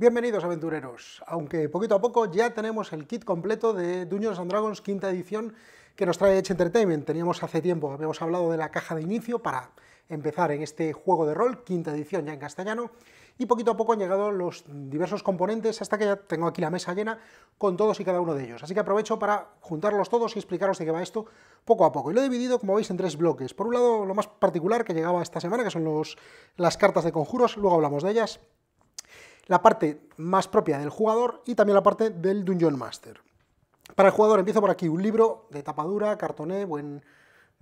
Bienvenidos aventureros, aunque poquito a poco ya tenemos el kit completo de Dungeons and Dragons quinta edición que nos trae Edge Entertainment. Teníamos hace tiempo, habíamos hablado de la caja de inicio para empezar en este juego de rol, quinta edición ya en castellano, y poquito a poco han llegado los diversos componentes hasta que ya tengo aquí la mesa llena con todos y cada uno de ellos. Así que aprovecho para juntarlos todos y explicaros de qué va esto poco a poco. Y lo he dividido, como veis, en tres bloques. Por un lado, lo más particular que llegaba esta semana, que son los, las cartas de conjuros, luego hablamos de ellas la parte más propia del jugador y también la parte del Dungeon Master. Para el jugador empiezo por aquí, un libro de tapadura, cartoné, buen,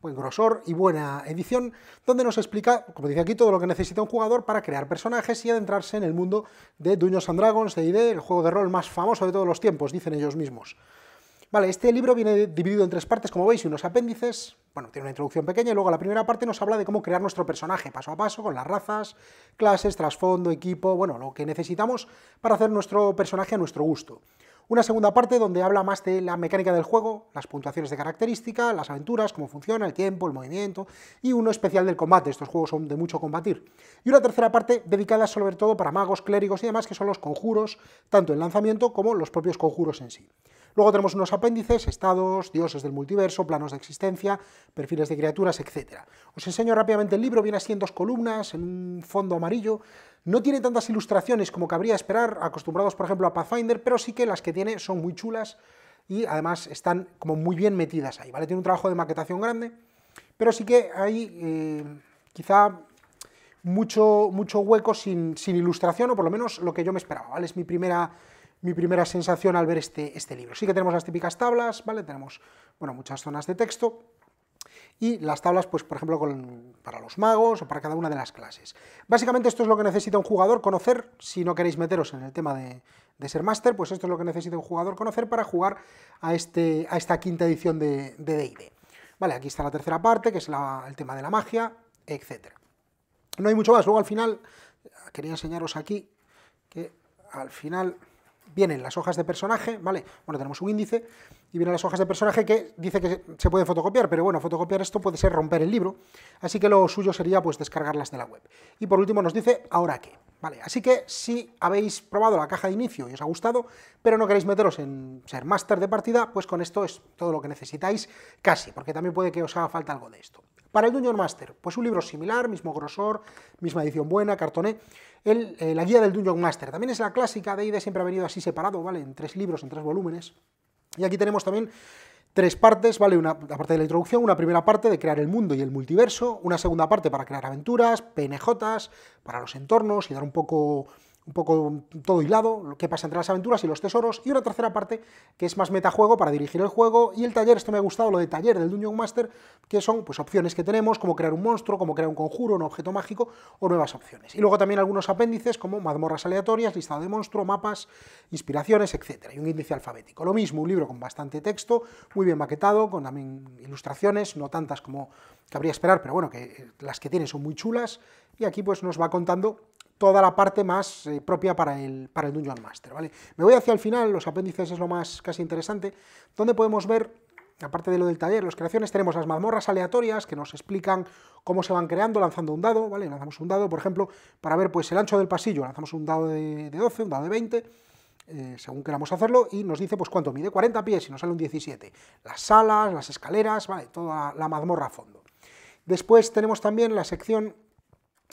buen grosor y buena edición, donde nos explica, como dice aquí, todo lo que necesita un jugador para crear personajes y adentrarse en el mundo de Dungeons and Dragons, de el juego de rol más famoso de todos los tiempos, dicen ellos mismos. Vale, este libro viene dividido en tres partes, como veis, y unos apéndices, bueno, tiene una introducción pequeña y luego la primera parte nos habla de cómo crear nuestro personaje paso a paso, con las razas, clases, trasfondo, equipo, bueno, lo que necesitamos para hacer nuestro personaje a nuestro gusto. Una segunda parte donde habla más de la mecánica del juego, las puntuaciones de característica, las aventuras, cómo funciona, el tiempo, el movimiento y uno especial del combate, estos juegos son de mucho combatir. Y una tercera parte dedicada sobre todo para magos, clérigos y demás, que son los conjuros, tanto el lanzamiento como los propios conjuros en sí. Luego tenemos unos apéndices, estados, dioses del multiverso, planos de existencia, perfiles de criaturas, etc. Os enseño rápidamente el libro, viene así en dos columnas, en un fondo amarillo. No tiene tantas ilustraciones como cabría esperar, acostumbrados por ejemplo a Pathfinder, pero sí que las que tiene son muy chulas y además están como muy bien metidas ahí, ¿vale? Tiene un trabajo de maquetación grande, pero sí que hay eh, quizá mucho, mucho hueco sin, ilustración, o por lo menos lo que yo me esperaba, Es mi primera mi primera sensación al ver este, este libro. Sí que tenemos las típicas tablas, ¿vale? Tenemos, bueno, muchas zonas de texto, y las tablas, pues por ejemplo, para los magos o para cada una de las clases. Básicamente esto es lo que necesita un jugador conocer, si no queréis meteros en el tema de, ser máster, pues esto es lo que necesita un jugador conocer para jugar a, este, a esta quinta edición de D&D. vale, aquí está la tercera parte, que es el tema de la magia, etc. No hay mucho más, luego al final, quería enseñaros aquí, que al final vienen las hojas de personaje, ¿vale? Bueno, tenemos un índice y vienen las hojas de personaje que dice que se puede fotocopiar, pero bueno, fotocopiar esto puede ser romper el libro, así que lo suyo sería pues descargarlas de la web. Y por último nos dice ahora qué, ¿vale? Así que si habéis probado la caja de inicio y os ha gustado, pero no queréis meteros en ser máster de partida, pues con esto es todo lo que necesitáis casi, porque también puede que os haga falta algo de esto. Para el Dungeon Master, pues un libro similar, mismo grosor, misma edición buena, cartoné. Eh, la guía del Dungeon Master también es la clásica de de siempre ha venido así separado, ¿vale? En tres libros, en tres volúmenes. Y aquí tenemos también tres partes, ¿vale? Una parte de la introducción, una primera parte de crear el mundo y el multiverso, una segunda parte para crear aventuras, PNJs, para los entornos y dar un poco un poco mm, todo hilado, lo que pasa entre las aventuras y los tesoros, y una tercera parte que es más metajuego para dirigir el juego, y el taller, esto me ha gustado, lo de taller del Dungeon Master, que son pues opciones que tenemos, como crear un monstruo, como crear un conjuro, un objeto mágico, o nuevas opciones. Y luego también algunos apéndices como mazmorras aleatorias, listado de monstruo, mapas, inspiraciones, etc. Y un índice alfabético. Lo mismo, un libro con bastante texto, muy bien maquetado, con también ilustraciones, no tantas como cabría esperar, pero bueno, que eh, las que tiene son muy chulas, y aquí pues nos va contando toda la parte más eh, propia para el, para el Dungeon Master. ¿vale? Me voy hacia el final, los apéndices es lo más casi interesante, donde podemos ver, aparte de lo del taller, las creaciones, tenemos las mazmorras aleatorias que nos explican cómo se van creando lanzando un dado, ¿vale? lanzamos un dado, por ejemplo, para ver pues, el ancho del pasillo, lanzamos un dado de, 12, un dado de 20, eh, según queramos hacerlo, y nos dice pues cuánto mide, 40 pies y nos sale un 17. Las salas, las escaleras, ¿vale? toda la mazmorra a fondo. Después tenemos también la sección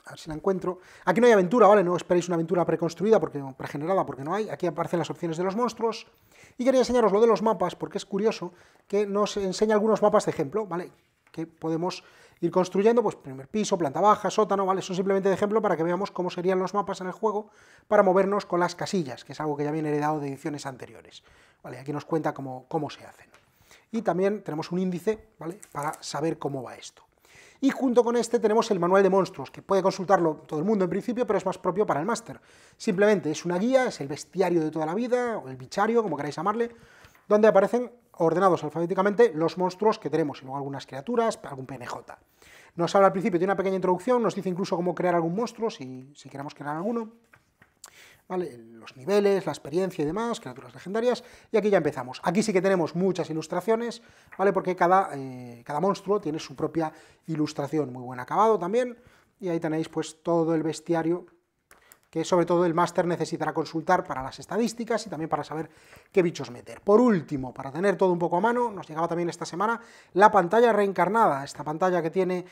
a ver si la encuentro. Aquí no hay aventura, ¿vale? No esperéis una aventura preconstruida, porque, pregenerada, porque no hay. Aquí aparecen las opciones de los monstruos. Y quería enseñaros lo de los mapas, porque es curioso que nos enseña algunos mapas de ejemplo, ¿vale? Que podemos ir construyendo, pues primer piso, planta baja, sótano, ¿vale? Son simplemente de ejemplo para que veamos cómo serían los mapas en el juego para movernos con las casillas, que es algo que ya viene heredado de ediciones anteriores. ¿Vale? Aquí nos cuenta cómo, cómo se hacen. Y también tenemos un índice, ¿vale? Para saber cómo va esto. Y junto con este tenemos el manual de monstruos, que puede consultarlo todo el mundo en principio, pero es más propio para el máster. Simplemente es una guía, es el bestiario de toda la vida, o el bichario, como queráis llamarle, donde aparecen ordenados alfabéticamente los monstruos que tenemos, y luego algunas criaturas, algún PNJ. Nos habla al principio, de una pequeña introducción, nos dice incluso cómo crear algún monstruo, si queremos crear alguno los niveles, la experiencia y demás, criaturas legendarias, y aquí ya empezamos. Aquí sí que tenemos muchas ilustraciones, ¿vale? porque cada, eh, cada monstruo tiene su propia ilustración, muy buen acabado también, y ahí tenéis pues todo el bestiario que sobre todo el máster necesitará consultar para las estadísticas y también para saber qué bichos meter. Por último, para tener todo un poco a mano, nos llegaba también esta semana la pantalla reencarnada, esta pantalla que tiene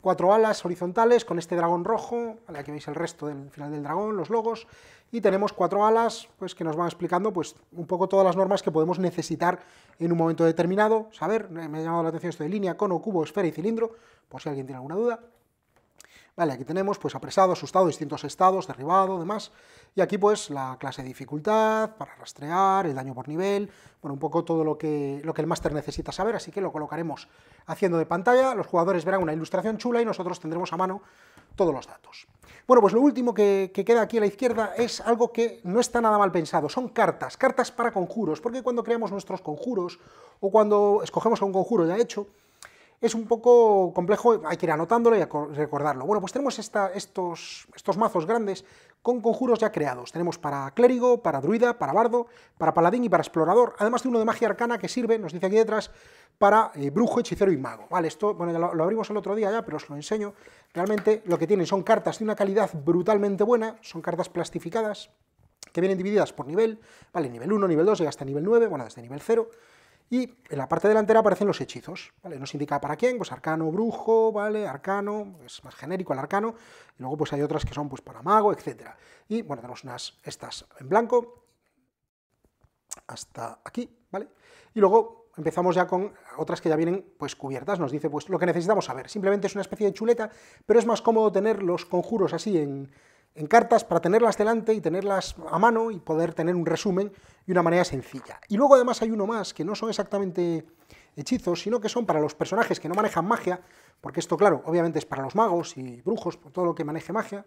cuatro alas horizontales con este dragón rojo, aquí veis el resto del final del dragón, los logos, y tenemos cuatro alas pues, que nos van explicando pues, un poco todas las normas que podemos necesitar en un momento determinado, saber, me ha llamado la atención esto de línea, cono, cubo, esfera y cilindro, por si alguien tiene alguna duda, Vale, aquí tenemos pues apresado, asustado, distintos estados, derribado, demás. Y aquí pues la clase de dificultad, para rastrear, el daño por nivel, bueno, un poco todo lo que, lo que el máster necesita saber, así que lo colocaremos haciendo de pantalla, los jugadores verán una ilustración chula y nosotros tendremos a mano todos los datos. Bueno, pues lo último que, que queda aquí a la izquierda es algo que no está nada mal pensado, son cartas, cartas para conjuros, porque cuando creamos nuestros conjuros o cuando escogemos a un conjuro ya hecho, es un poco complejo, hay que ir anotándolo y recordarlo. Bueno, pues tenemos estos, estos mazos grandes con conjuros ya creados. Tenemos para clérigo, para druida, para bardo, para paladín y para explorador, además de uno de magia arcana que sirve, nos dice aquí detrás, para eh, brujo, hechicero y mago. Vale, esto bueno, lo, abrimos el otro día ya, pero os lo enseño. Realmente lo que tienen son cartas de una calidad brutalmente buena, son cartas plastificadas, que vienen divididas por nivel, vale, nivel 1, nivel 2 y hasta nivel 9, bueno, desde nivel 0. Y en la parte delantera aparecen los hechizos, ¿vale? Nos indica para quién, pues arcano, brujo, ¿vale? Arcano, es más genérico el arcano, y luego pues hay otras que son pues para mago, etc. Y bueno, tenemos unas, estas en blanco, hasta aquí, ¿vale? Y luego empezamos ya con otras que ya vienen pues cubiertas, nos dice pues lo que necesitamos saber, simplemente es una especie de chuleta, pero es más cómodo tener los conjuros así en, en cartas para tenerlas delante y tenerlas a mano y poder tener un resumen de una manera sencilla. Y luego además hay uno más que no son exactamente hechizos, sino que son para los personajes que no manejan magia, porque esto, claro, obviamente es para los magos y brujos, por todo lo que maneje magia.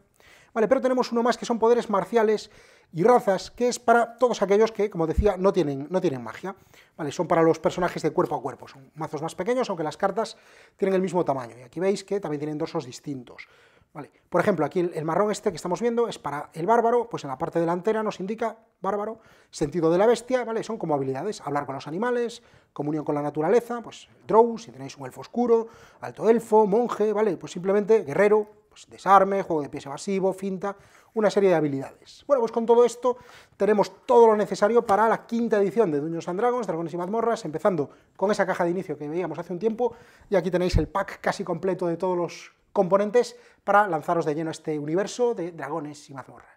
Vale, pero tenemos uno más que son poderes marciales y razas, que es para todos aquellos que, como decía, no tienen, no tienen magia. Vale, son para los personajes de cuerpo a cuerpo, son mazos más pequeños, aunque las cartas tienen el mismo tamaño. Y aquí veis que también tienen dosos distintos. Por ejemplo, aquí el, marrón este que estamos viendo es para el bárbaro, pues en la parte delantera nos indica bárbaro, sentido de la bestia, ¿vale? Son como habilidades, hablar con los animales, comunión con la naturaleza, pues drow, si tenéis un elfo oscuro, alto elfo, monje, ¿vale? Pues simplemente guerrero, pues desarme, juego de pies evasivo, finta, una serie de habilidades. Bueno, pues con todo esto tenemos todo lo necesario para la quinta edición de Duños and Dragons, Dragones y Mazmorras, empezando con esa caja de inicio que veíamos hace un tiempo, y aquí tenéis el pack casi completo de todos los componentes para lanzaros de lleno a este universo de dragones y mazmorras.